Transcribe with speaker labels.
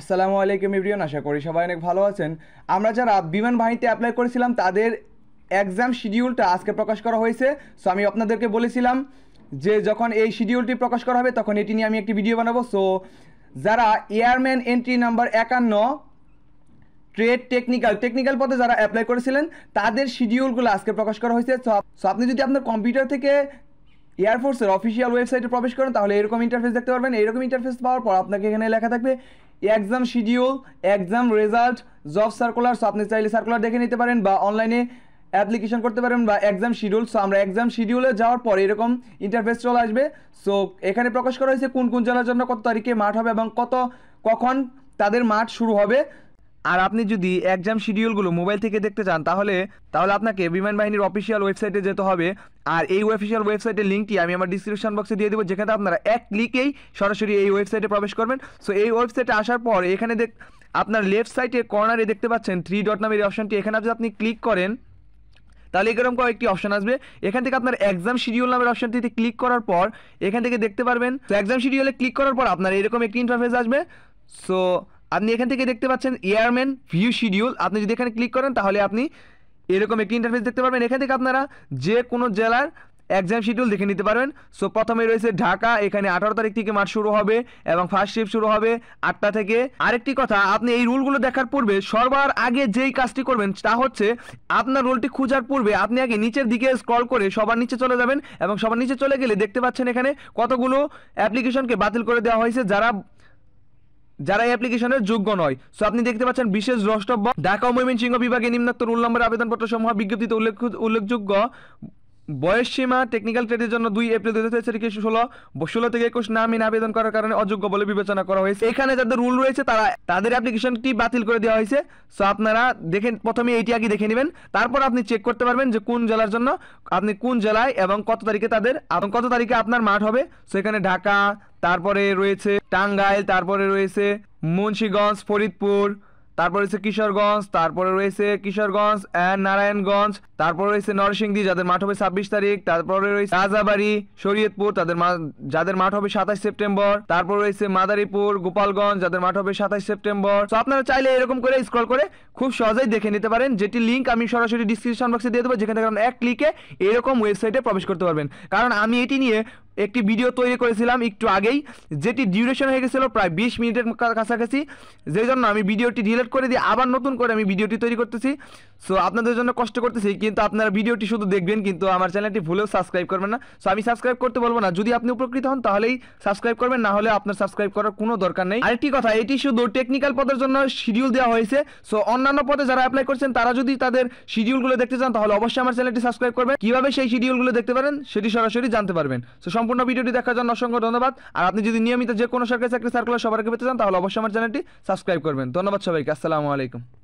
Speaker 1: আসসালামু আলাইকুম ইব্রিয়ন আশা করি সবাই অনেক ভালো আছেন আমরা যারা বিমান বাহিনীতে অ্যাপ্লাই করেছিলাম তাদের এক্সাম শিডিউলটা আজকে প্রকাশ করা হয়েছে সো আমি আপনাদেরকে বলেছিলাম যে যখন এই শিডিউলটি প্রকাশ করা হবে তখন এটি নিয়ে আমি একটি ভিডিও বানাবো সো যারা এয়ারম্যান এন্ট্রি নাম্বার একান্ন ট্রেড টেকনিক্যাল টেকনিক্যাল পদে যারা অ্যাপ্লাই করেছিলেন তাদের শিডিউলগুলো আজকে প্রকাশ করা হয়েছে সো আপনি যদি আপনার কম্পিউটার থেকে এয়ারফোর্সের অফিসিয়াল ওয়েবসাইটে প্রবেশ করেন তাহলে এরকম ইন্টারফেস দেখতে পারবেন এরকম ইন্টারফেস পাওয়ার পর আপনাকে এখানে লেখা থাকবে exam schedule exam result job circular so আপনি চাইলে সার্কুলার দেখে নিতে পারেন বা অনলাইনে অ্যাপ্লিকেশন করতে পারেন বা এক্সাম শিডিউল সো আমরা এক্সাম শিডিউলে যাওয়ার পরে এরকম ইন্টারফেস চলে আসবে সো এখানে প্রকাশ করা হয়েছে কোন কোন জেলার জন্য কত তারিখে মাঠ হবে এবং কত কখন তাদের মাঠ শুরু হবে আর আপনি যদি এক্সাম শিডিউলগুলো মোবাইল থেকে দেখতে চান তাহলে তাহলে আপনাকে বিমান বাহিনীর অফিসিয়াল ওয়েবসাইটে যেতে হবে আর এই অফিসিয়াল ওয়েবসাইটের লিঙ্কটি আমি আমার ডিসক্রিপশন বক্সে দিয়ে দেবো যেখানে আপনারা এক ক্লিকেই সরাসরি এই ওয়েবসাইটে প্রবেশ করবেন সো এই ওয়েবসাইটে আসার পর এখানে দেখ আপনার লেফট সাইডে কর্নারে দেখতে পাচ্ছেন থ্রি ডট নামের অপশনটি এখানে যদি আপনি ক্লিক করেন তাহলে এরকম কয়েকটি অপশন আসবে এখান থেকে আপনার এক্সাম শিডিউল নামের অপশনটিতে ক্লিক করার পর এখান থেকে দেখতে পারবেন তো এক্সাম শিডিউলে ক্লিক করার পর আপনার এরকম একটি ইন্টারফেস আসবে সো আপনি এখান থেকে দেখতে পাচ্ছেন এয়ারম্যান ভিউ শিডিউল আপনি যদি এখানে ক্লিক করেন তাহলে আপনি এরকম একটি ইন্টারফেস দেখতে পারবেন এখান থেকে আপনারা যে কোনো জেলার এক্সাম শিডিউল দেখে নিতে পারবেন সো প্রথমে রয়েছে ঢাকা এখানে আঠারো তারিখ থেকে মাঠ শুরু হবে এবং ফার্স্ট শিফট শুরু হবে আটটা থেকে আরেকটি কথা আপনি এই রুলগুলো দেখার পূর্বে সবার আগে যেই কাজটি করবেন তা হচ্ছে আপনার রোলটি খোঁজার পূর্বে আপনি আগে নিচের দিকে স্ক্রল করে সবার নিচে চলে যাবেন এবং সবার নিচে চলে গেলে দেখতে পাচ্ছেন এখানে কতগুলো অ্যাপ্লিকেশনকে বাতিল করে দেওয়া হয়েছে যারা যারা এই অ্যাপ্লিকেশনের যোগ্য নয় সো আপনি দেখতে পাচ্ছেন বিশেষ দ্রষ্টব্য ঢাকা ময়মনসিংহ বিভাগে নিম্নোক্ত রুল নম্বরের আবেদনপত্র সমূহ বিজ্ঞপ্তিতে উল্লেখ উল্লেখযোগ্য বয়স সীমা টেকনিক্যাল ট্রেডের জন্য দুই এপ্রিল দু হাজার তারিখে ষোলো ষোলো থেকে একুশ নাম ইন আবেদন করার কারণে অযোগ্য বলে বিবেচনা করা হয়েছে এখানে যাদের রুল রয়েছে তারা তাদের অ্যাপ্লিকেশনটি বাতিল করে দেওয়া হয়েছে সো আপনারা দেখেন প্রথমে এইটি আগে দেখে নেবেন তারপর আপনি চেক করতে পারবেন যে কোন জেলার জন্য আপনি কোন জেলায় এবং কত তারিখে তাদের এবং কত তারিখে আপনার মাঠ হবে সো এখানে ঢাকা তারপরে রয়েছে টাঙ্গাইল তারপরে রয়েছে মুন্সীগঞ্জ ফরিদপুর তারপরে রয়েছে কিশোরগঞ্জ তারপরে রয়েছে কিশোরগঞ্জ অ্যান্ড নারায়ণগঞ্জ তারপরে রয়েছে নরসিংদী যাদের মাঠ হবে ছাব্বিশ তারিখ তারপরে রয়েছে রাজাবাড়ি শরীয়তপুর তাদের যাদের মাঠ হবে সাতাশ সেপ্টেম্বর তারপর রয়েছে মাদারীপুর গোপালগঞ্জ যাদের মাঠ হবে সাতাশ সেপ্টেম্বর তো আপনারা চাইলে এরকম করে স্ক্রল করে খুব সহজেই দেখে নিতে পারেন যেটি লিঙ্ক আমি সরাসরি ডিসক্রিপশন বক্সে দিয়ে দেবো যেখানে কারণ এক ক্লিকে এরকম ওয়েবসাইটে প্রবেশ করতে পারবেন কারণ আমি এটি নিয়ে একটি ভিডিও তৈরি করেছিলাম একটু আগেই যেটি ডিউরেশন হয়ে গেছিলো প্রায় বিশ মিনিটের কাছাকাছি যেই জন্য আমি ভিডিওটি ডিলেট করে দিয়ে আবার নতুন করে আমি ভিডিওটি তৈরি করতেছি সো আপনাদের জন্য কষ্ট করতেছি কিন্তু আপনারা ভিডিওটি শুধু দেখবেন কিন্তু আমার চ্যানেলটি ভুলেও সাবস্ক্রাইব করবেন না সো আমি সাবস্ক্রাইব করতে বলবো না যদি আপনি উপকৃত হন তাহলেই সাবস্ক্রাইব করবেন না হলে আপনার সাবস্ক্রাইব করার কোনো দরকার নেই আরেকটি কথা এটি শুধু টেকনিক্যাল পদের জন্য শিডিউল দেওয়া হয়েছে সো অন্যান্য পদে যারা অ্যাপ্লাই করছেন তারা যদি তাদের শিডিউলগুলো দেখতে চান তাহলে অবশ্যই আমার চ্যানেলটি সাবস্ক্রাইব করবেন কীভাবে সেই শিডিউলগুলো দেখতে পারেন সেটি সরাসরি জানতে পারবেন সো সম্পূর্ণ ভিডিওটি দেখার জন্য অসংখ্য ধন্যবাদ আর আপনি যদি নিয়মিত যে কোনো সরকারি চাকরি সার্কুলার সবার পেতে চান তাহলে অবশ্যই আমার চ্যানেলটি সাবস্ক্রাইব করবেন ধন্যবাদ সবাইকে আসসালামু আলাইকুম